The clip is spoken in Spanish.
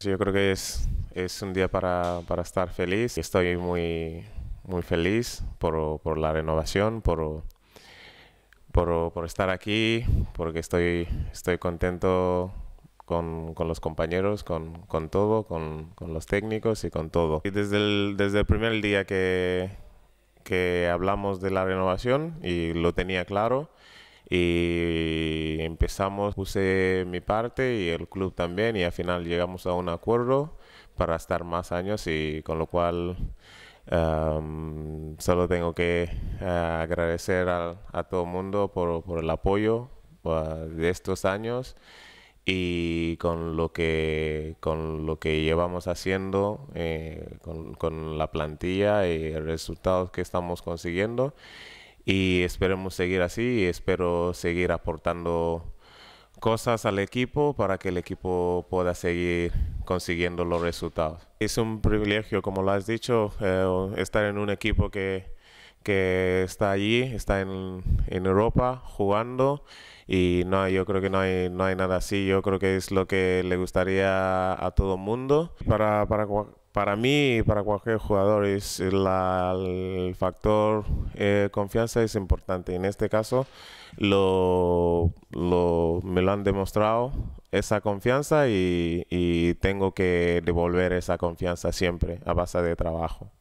Yo creo que es, es un día para, para estar feliz. Estoy muy, muy feliz por, por la renovación, por, por, por, estar aquí, porque estoy, estoy contento con, con los compañeros, con, con todo, con, con, los técnicos y con todo. Y desde el, desde el primer día que, que hablamos de la renovación, y lo tenía claro, y empezamos, puse mi parte y el club también y al final llegamos a un acuerdo para estar más años y con lo cual solo tengo que ah, agradecer a, todo el mundo por, el apoyo ah, de estos años y con lo que con lo que llevamos haciendo eh, con, la plantilla y el resultados que estamos consiguiendo y esperemos seguir así. y Espero seguir aportando cosas al equipo para que el equipo pueda seguir consiguiendo los resultados. Es un privilegio, como lo has dicho, eh, estar en un equipo que, que está allí, está en, Europa jugando y no, yo creo que no hay, no hay nada así, yo creo que es lo que le gustaría a todo el mundo. para para mí y para cualquier jugador el factor eh, confianza es importante. En este caso me lo han demostrado esa confianza y tengo que devolver esa confianza siempre a base de trabajo.